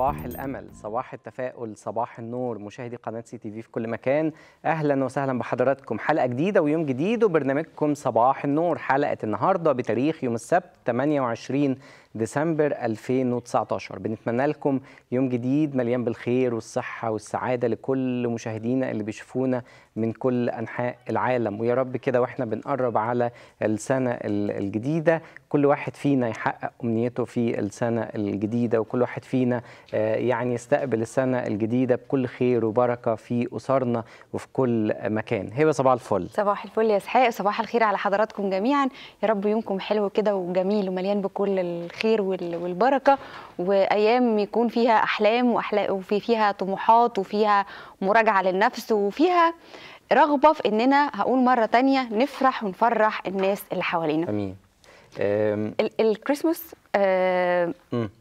صباح الامل صباح التفاؤل صباح النور مشاهدي قناه سي تي في في كل مكان اهلا وسهلا بحضراتكم حلقه جديده ويوم جديد وبرنامجكم صباح النور حلقه النهارده بتاريخ يوم السبت 28 ديسمبر 2019 بنتمنى لكم يوم جديد مليان بالخير والصحة والسعادة لكل مشاهدينا اللي بيشوفونا من كل أنحاء العالم ويا رب كده وإحنا بنقرب على السنة الجديدة كل واحد فينا يحقق أمنيته في السنة الجديدة وكل واحد فينا آه، يعني يستقبل السنة الجديدة بكل خير وبركة في أسرنا وفي كل مكان هبة صباح الفل صباح الفل يا اسحاق صباح الخير على حضراتكم جميعا يا رب يومكم حلو كده وجميل ومليان بكل الخير الخير والبركه وايام يكون فيها احلام وفي فيها طموحات وفيها مراجعه للنفس وفيها رغبه في اننا هقول مره تانية نفرح ونفرح الناس اللي حوالينا امين الكريسماس آه،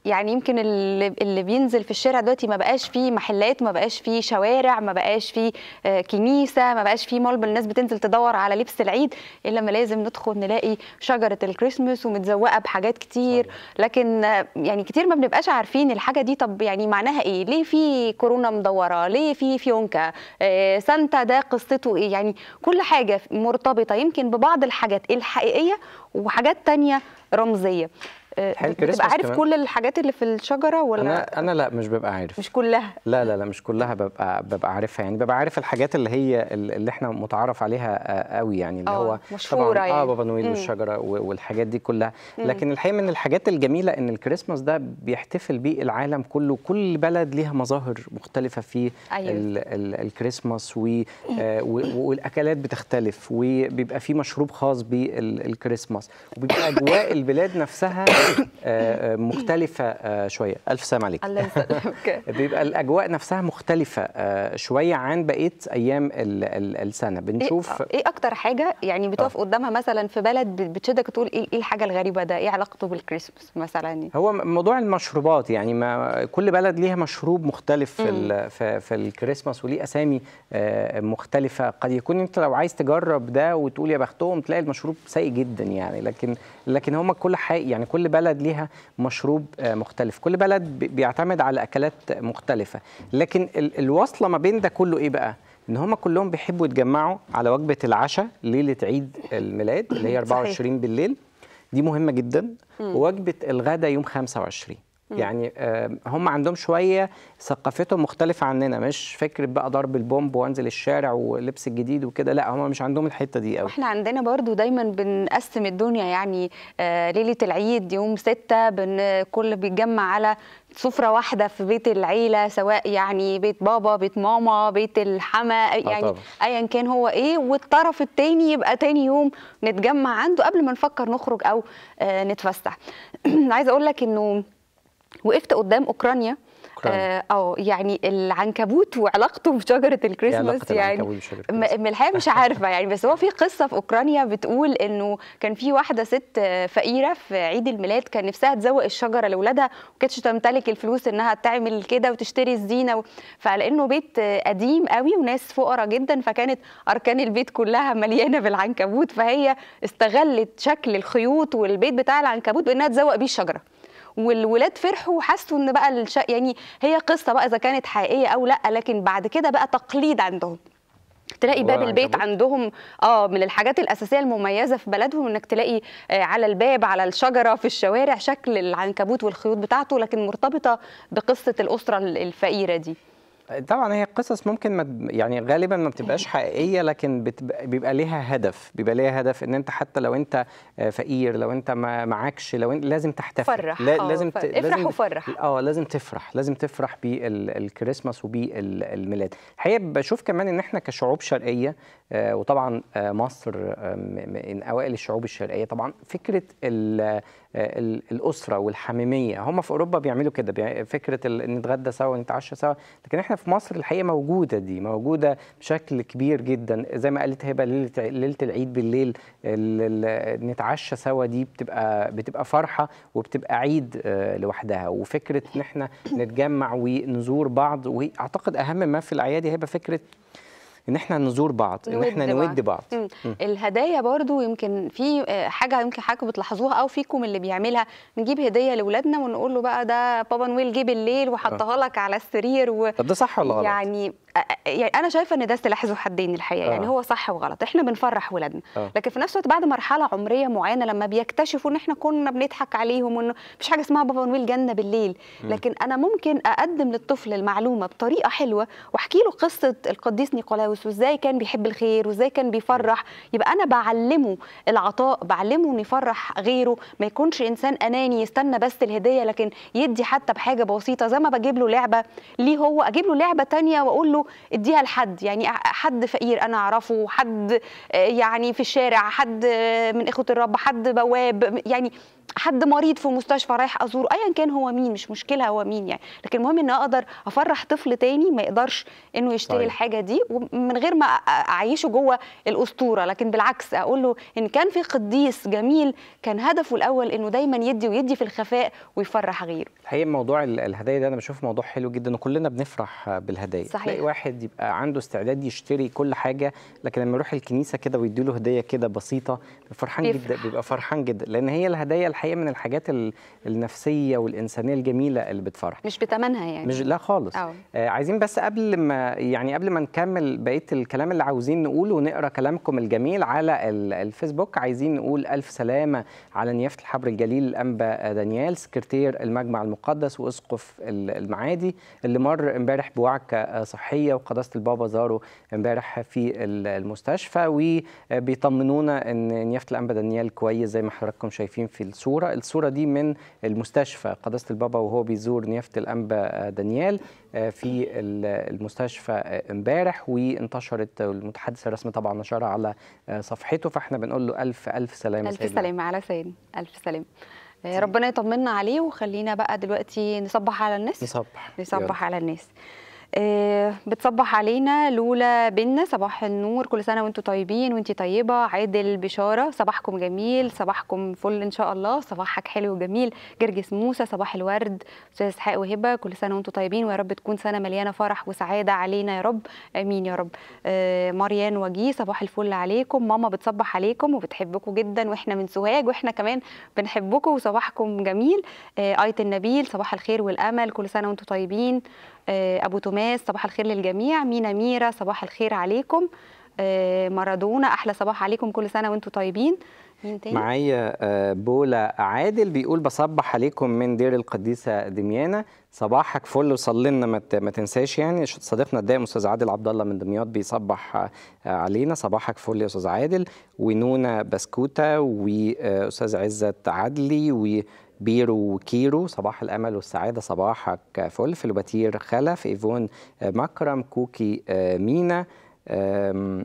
يعني يمكن اللي, اللي بينزل في الشارع دلوقتي ما بقاش فيه محلات ما بقاش فيه شوارع ما بقاش فيه آه، كنيسه ما بقاش فيه مول الناس بتنزل تدور على لبس العيد الا ما لازم ندخل نلاقي شجره الكريسماس ومتزوقه بحاجات كتير لكن آه، يعني كتير ما بنبقاش عارفين الحاجه دي طب يعني معناها ايه ليه في كورونا مدوره ليه في فيونكا سانتا ده قصته ايه يعني كل حاجه مرتبطه يمكن ببعض الحاجات الحقيقيه وحاجات تانية رمزيه بتبقى عارف كمان. كل الحاجات اللي في الشجره ولا انا انا لا مش ببقى عارف مش كلها لا لا لا مش كلها ببقى ببقى عارفها يعني ببقى عارف الحاجات اللي هي اللي احنا متعارف عليها آه، قوي يعني اللي آه، هو مشهورة طبعا آه، يعني. اه بابا نويل والشجره والحاجات دي كلها لكن الحقيقه من الحاجات الجميله ان الكريسماس ده بيحتفل بيه العالم كله كل بلد ليها مظاهر مختلفه في أيوة. الكريسماس والاكلات بتختلف وبيبقى في مشروب خاص بالكريسماس وبيبقى اجواء البلاد نفسها آه، آه، مختلفه آه، شويه الف سلام عليك الله يسلمك بيبقى الاجواء نفسها مختلفه شويه عن بقيه ايام السنه إيه، بنشوف ايه اكتر حاجه يعني بتقف قدامها مثلا في بلد بتشدك تقول إيه،, ايه الحاجه الغريبه ده ايه علاقته بالكريسماس مثلا هو موضوع المشروبات يعني ما كل بلد ليها مشروب مختلف في في, في الكريسماس وليه اسامي مختلفه قد يكون انت لو عايز تجرب ده وتقول يا بختهم تلاقي المشروب سيء جدا يعني لكن لكن هم كل حاجه يعني كل كل بلد ليها مشروب آه، مختلف كل بلد بيعتمد على اكلات مختلفه لكن الوصله ما بين ده كله ايه بقى ان هم كلهم بيحبوا يتجمعوا على وجبه العشاء ليله عيد الميلاد اللي هي 24 صحيح. بالليل دي مهمه جدا ووجبه الغداء يوم 25 يعني هم عندهم شويه ثقافتهم مختلفه عننا مش فكره بقى ضرب البومب وانزل الشارع ولبس الجديد وكده لا هم مش عندهم الحته دي قوي واحنا عندنا برضو دايما بنقسم الدنيا يعني آه، ليله العيد يوم ستة بن كل بيتجمع على سفرة واحدة في بيت العيلة سواء يعني بيت بابا بيت ماما بيت الحما آه، يعني أيا كان هو إيه والطرف التاني يبقى تاني يوم نتجمع عنده قبل ما نفكر نخرج أو آه، نتفسح عايزة أقول لك إنه وقفت قدام اوكرانيا اه يعني العنكبوت وعلاقته بشجره الكريسماس يعني, يعني الحقيقه مش عارفه يعني بس هو في قصه في اوكرانيا بتقول انه كان في واحده ست فقيره في عيد الميلاد كان نفسها تزوق الشجره لاولادها وما كانتش تمتلك الفلوس انها تعمل كده وتشتري الزينه و... فلانه بيت قديم قوي وناس فقراء جدا فكانت اركان البيت كلها مليانه بالعنكبوت فهي استغلت شكل الخيوط والبيت بتاع العنكبوت بانها تزوق بيه الشجره والولاد فرحوا وحسوا ان بقى الش... يعني هي قصه بقى اذا كانت حقيقيه او لا لكن بعد كده بقى تقليد عندهم تلاقي باب البيت عندهم اه من الحاجات الاساسيه المميزه في بلدهم انك تلاقي آه، على الباب على الشجره في الشوارع شكل العنكبوت والخيوط بتاعته لكن مرتبطه بقصه الاسره الفقيره دي طبعا هي قصص ممكن ما يعني غالبا ما بتبقاش حقيقيه لكن بيبقى ليها هدف بيبقى ليها هدف ان انت حتى لو انت آه، فقير لو انت ما معكش لو انت لازم تحتفل فرح لا آه، لازم افرح لازم وفرح اه لازم تفرح لازم تفرح بالكريسماس وبالميلاد الحقيقه بشوف كمان ان احنا كشعوب شرقيه آه، وطبعا مصر من اوائل الشعوب الشرقيه طبعا فكره الاسره والحميميه هم في اوروبا بيعملوا كده فكره نتغدى سوا ونتعشى سوا لكن احنا في مصر الحقيقه موجوده دي موجوده بشكل كبير جدا زي ما قالت هبه ليله ليله العيد بالليل نتعشى سوا دي بتبقى بتبقى فرحه وبتبقى عيد آه، لوحدها وفكره ان احنا نتجمع ونزور بعض واعتقد اهم ما في الاعياد هيبقى فكره ان احنا نزور بعض ان احنا نود بعض, مم. الهدايا برضو يمكن في آه، حاجه يمكن حضرتك بتلاحظوها او فيكم اللي بيعملها نجيب هديه لاولادنا ونقول له بقى ده بابا نويل جه بالليل وحطها آه. لك على السرير و... طب ده صح ولا غلط يعني يعني انا شايفه ان ده سلاح ذو حدين الحقيقه يعني آه. يعني هو صح وغلط احنا بنفرح ولادنا آه. لكن في نفس الوقت بعد مرحله عمريه معينه لما بيكتشفوا ان احنا كنا بنضحك عليهم وانه مفيش حاجه اسمها بابا نويل جنه بالليل لكن انا ممكن اقدم للطفل المعلومه بطريقه حلوه واحكي له قصه القديس نيقولاوس وازاي كان بيحب الخير وازاي كان بيفرح يبقى انا بعلمه العطاء بعلمه انه يفرح غيره ما يكونش انسان اناني يستنى بس الهديه لكن يدي حتى بحاجه بسيطه زي ما بجيب له لعبه ليه هو اجيب له لعبه ثانيه واقول له اديها لحد يعني حد فقير انا اعرفه حد آه، يعني في الشارع حد آه، من اخوه الرب حد بواب يعني حد مريض في مستشفى رايح ازوره ايا كان هو مين مش مشكله هو مين يعني لكن المهم ان اقدر افرح طفل تاني ما يقدرش انه يشتري صحيح. طيب. الحاجه دي من غير ما اعيشه جوه الاسطوره لكن بالعكس اقول له ان كان في قديس جميل كان هدفه الاول انه دايما يدي ويدي في الخفاء ويفرح غيره الحقيقه موضوع الهدايا ده انا بشوف موضوع حلو جدا وكلنا بنفرح بالهدايا صحيح. تلاقي واحد يبقى عنده استعداد يشتري كل حاجه لكن لما يروح الكنيسه كده ويدي له هديه كده بسيطه فرحان جدا بيبقى فرحان جدا لان هي الهدايا الحقيقه الحقيقه من الحاجات النفسيه والانسانيه الجميله اللي بتفرح مش بتمنها يعني مش لا خالص أوه. آه عايزين بس قبل ما يعني قبل ما نكمل بقيه الكلام اللي عاوزين نقوله ونقرا كلامكم الجميل على الفيسبوك عايزين نقول الف سلامه على نيافه الحبر الجليل الانبا دانيال سكرتير المجمع المقدس واسقف المعادي اللي مر امبارح بوعكه صحيه وقداسه البابا زاره امبارح في المستشفى وبيطمنونا ان نيافه الانبا دانيال كويس زي ما حضراتكم شايفين في الصوره الصورة الصورة دي من المستشفى قداسة البابا وهو بيزور نيافة الأنبا آه، دانيال آه، في المستشفى آه، امبارح وانتشرت المتحدث الرسمي طبعا نشرها على صفحته فاحنا بنقول له ألف ألف سلامة ألف سلامة على سيدنا ألف سلامة ربنا يطمنا عليه وخلينا بقى دلوقتي نصبح على الناس نصبح نصبح يلا. على الناس آه، بتصبح علينا لولا بينا صباح النور كل سنه وانتم طيبين وانت طيبه عادل بشاره صباحكم جميل صباحكم فل ان شاء الله صباحك حلو وجميل جرجس موسى صباح الورد استاذ اسحاق وهبه كل سنه وانتم طيبين ويا رب تكون سنه مليانه فرح وسعاده علينا يا رب امين يا رب آه، مريان وجي صباح الفل عليكم ماما بتصبح عليكم وبتحبكم جدا واحنا من سوهاج واحنا كمان بنحبكم وصباحكم جميل آه، ايت النبيل صباح الخير والامل كل سنه وانتم طيبين آه، ابو توماس صباح الخير للجميع مينا ميرا صباح الخير عليكم آه، مارادونا احلى صباح عليكم كل سنه وانتم طيبين مين تاني؟ معايا آه، بولا عادل بيقول بصبح عليكم من دير القديسه دميانه صباحك فل وصلي لنا ما تنساش يعني صديقنا الدائم استاذ عادل عبد الله من دمياط بيصبح علينا صباحك فل يا استاذ عادل ونونا بسكوته واستاذ عزت عدلي و بيرو وكيرو صباح الأمل والسعادة صباحك فل في الوتير خلف إيفون آه، مكرم كوكي آه، مينا آه،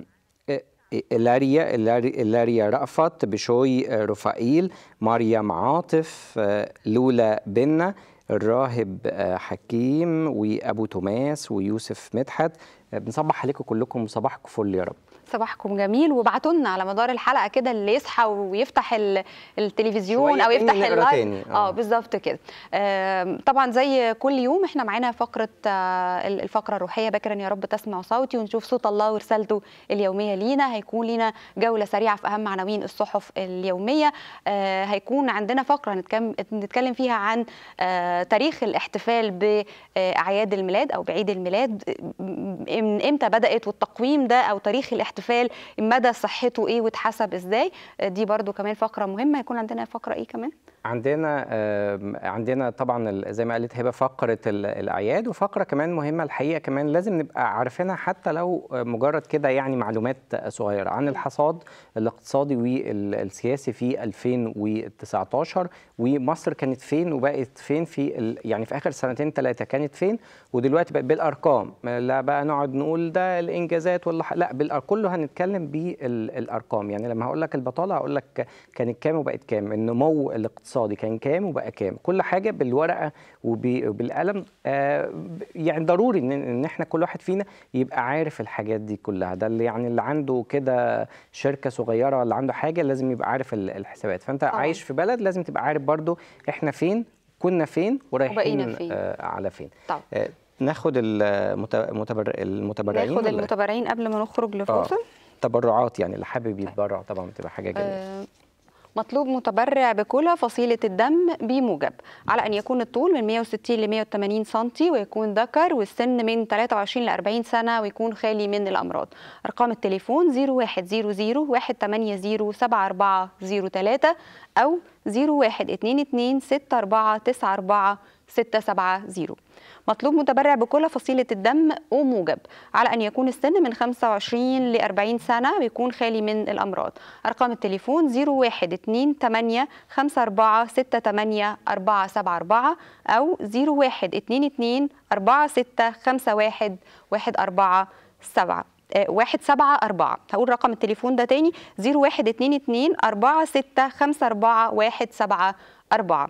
لاريا لاريا رأفت بشوي رفائيل مريم عاطف لولا بنا الراهب حكيم وأبو توماس ويوسف مدحت بنصبح عليكم كلكم وصباحكم فل يا رب صباحكم جميل وابعتوا لنا على مدار الحلقه كده اللي يصحى ويفتح التلفزيون او يفتح اللايف آه،, اه بالظبط كده طبعا زي كل يوم احنا معانا فقره آه، الفقره الروحيه باكرا يا رب تسمع صوتي ونشوف صوت الله ورسالته اليوميه لينا هيكون لينا جوله سريعه في اهم عناوين الصحف اليوميه آه، هيكون عندنا فقره نتكلم فيها عن تاريخ الاحتفال باعياد الميلاد او بعيد الميلاد من امتى بدات والتقويم ده او تاريخ الاحتفال الاحتفال مدى صحته ايه واتحسب ازاي دي برده كمان فقره مهمه هيكون عندنا فقره ايه كمان عندنا عندنا طبعا زي ما قالت هبه فقره الاعياد وفقره كمان مهمه الحقيقه كمان لازم نبقى عارفينها حتى لو مجرد كده يعني معلومات صغيره عن الحصاد الاقتصادي والسياسي في 2019 ومصر كانت فين وبقت فين في يعني في اخر سنتين ثلاثه كانت فين ودلوقتي بقت بالارقام لا بقى نقعد نقول ده الانجازات ولا لا كله هنتكلم بالارقام يعني لما هقول لك البطاله هقول لك كانت كام وبقت كام النمو الاقتصادي الاقتصادي كان كام وبقى كام كل حاجه بالورقه وبالقلم آه، يعني ضروري ان احنا كل واحد فينا يبقى عارف الحاجات دي كلها ده اللي يعني اللي عنده كده شركه صغيره ولا عنده حاجه لازم يبقى عارف الحسابات فانت أوه. عايش في بلد لازم تبقى عارف برضو احنا فين كنا فين ورايحين فين. آه على فين طب. آه ناخد المتبر... المتبرعين ناخد المتبرعين قبل ما نخرج لفاصل آه. تبرعات يعني اللي حابب طيب. يتبرع طبعا بتبقى حاجه جميله آه مطلوب متبرع بكلى فصيلة الدم بموجب على أن يكون الطول من 160 ل 180 سنتي ويكون ذكر والسن من 23 ل 40 سنة ويكون خالي من الأمراض أرقام التليفون 0100 180 7403 أو 0122 6494 670 مطلوب متبرع بكل فصيلة الدم وموجب على أن يكون السن من 25 ل 40 سنة ويكون خالي من الأمراض أرقام التليفون 01 28 54 68 474 أو 01 22 46 51 147 واحد سبعة أربعة هقول رقم التليفون ده تاني زيرو واحد اتنين اتنين أربعة ستة خمسة أربعة واحد سبعة أربعة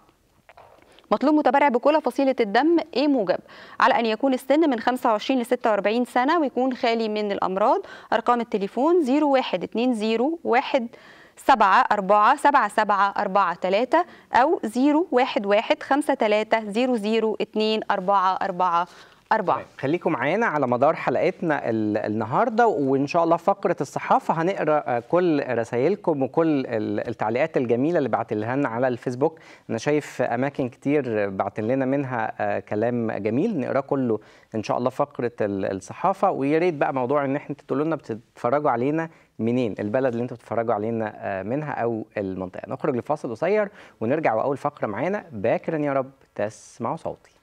مطلوب متبرع بكل فصيلة الدم ايه موجب على أن يكون السن من 25 ل 46 سنة ويكون خالي من الأمراض أرقام التليفون 01201 سبعة أربعة سبعة سبعة أربعة تلاتة أو زيرو واحد واحد خمسة تلاتة زيرو زيرو اتنين أربعة أربعة أربعة خليكم معانا على مدار حلقتنا النهاردة وإن شاء الله فقرة الصحافة هنقرأ كل رسائلكم وكل التعليقات الجميلة اللي بعت لنا على الفيسبوك أنا شايف أماكن كتير بعت لنا منها آه، كلام جميل نقرأ كله إن شاء الله فقرة الصحافة ويريد بقى موضوع إن إحنا تقولوا لنا بتتفرجوا علينا منين البلد اللي انتوا بتتفرجوا علينا آه، منها او المنطقه نخرج لفاصل قصير ونرجع واول فقره معانا باكرا يا رب تسمعوا صوتي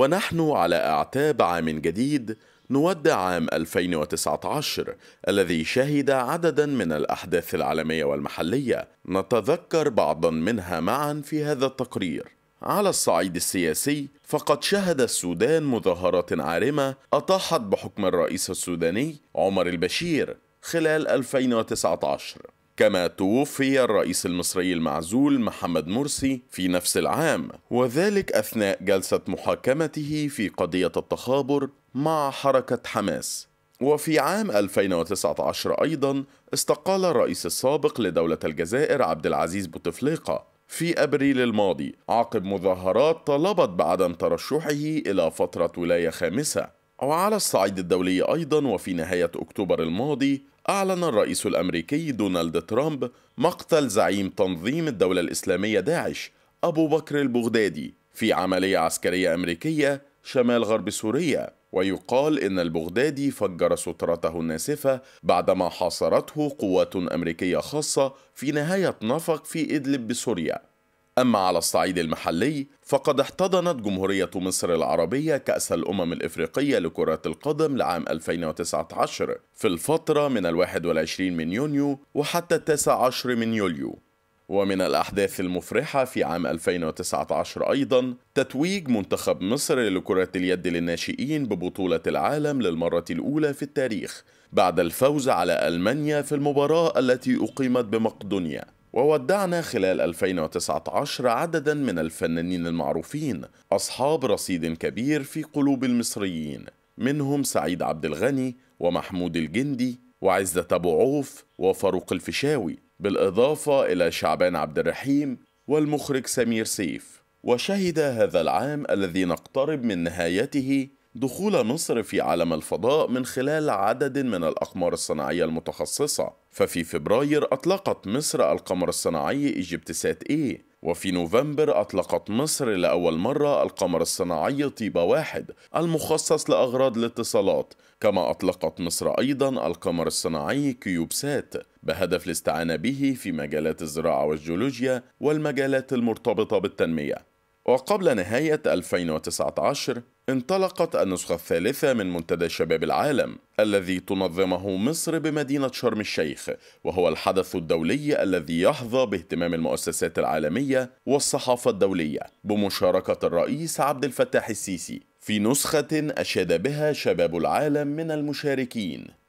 ونحن على أعتاب عام جديد نودع عام 2019 الذي شهد عددا من الأحداث العالمية والمحلية نتذكر بعضا منها معا في هذا التقرير على الصعيد السياسي فقد شهد السودان مظاهرات عارمة أطاحت بحكم الرئيس السوداني عمر البشير خلال 2019 كما توفي الرئيس المصري المعزول محمد مرسي في نفس العام وذلك أثناء جلسة محاكمته في قضية التخابر مع حركة حماس وفي عام 2019 أيضا استقال الرئيس السابق لدولة الجزائر عبد العزيز بوتفليقة في أبريل الماضي عقب مظاهرات طلبت بعدم ترشحه إلى فترة ولاية خامسة وعلى الصعيد الدولي أيضا وفي نهاية أكتوبر الماضي أعلن الرئيس الأمريكي دونالد ترامب مقتل زعيم تنظيم الدولة الإسلامية داعش أبو بكر البغدادي في عملية عسكرية أمريكية شمال غرب سوريا ويقال إن البغدادي فجر سترته الناسفة بعدما حاصرته قوات أمريكية خاصة في نهاية نفق في إدلب بسوريا أما على الصعيد المحلي فقد احتضنت جمهورية مصر العربية كأس الأمم الإفريقية لكرة القدم لعام 2019 في الفترة من 21 من يونيو وحتى 19 من يوليو ومن الأحداث المفرحة في عام 2019 أيضا تتويج منتخب مصر لكرة اليد للناشئين ببطولة العالم للمرة الأولى في التاريخ بعد الفوز على ألمانيا في المباراة التي أقيمت بمقدونيا وودعنا خلال 2019 عددا من الفنانين المعروفين أصحاب رصيد كبير في قلوب المصريين منهم سعيد عبد الغني ومحمود الجندي وعزة أبو عوف وفاروق الفيشاوي بالإضافة إلى شعبان عبد الرحيم والمخرج سمير سيف وشهد هذا العام الذي نقترب من نهايته دخول مصر في عالم الفضاء من خلال عدد من الأقمار الصناعية المتخصصة ففي فبراير أطلقت مصر القمر الصناعي إيجيبتسات A إيه، وفي نوفمبر أطلقت مصر لأول مرة القمر الصناعي طيبة واحد المخصص لأغراض الاتصالات كما أطلقت مصر أيضا القمر الصناعي كيوبسات بهدف الاستعانة به في مجالات الزراعة والجيولوجيا والمجالات المرتبطة بالتنمية وقبل نهاية 2019 انطلقت النسخة الثالثة من منتدى شباب العالم الذي تنظمه مصر بمدينة شرم الشيخ وهو الحدث الدولي الذي يحظى باهتمام المؤسسات العالمية والصحافة الدولية بمشاركة الرئيس عبد الفتاح السيسي في نسخة أشاد بها شباب العالم من المشاركين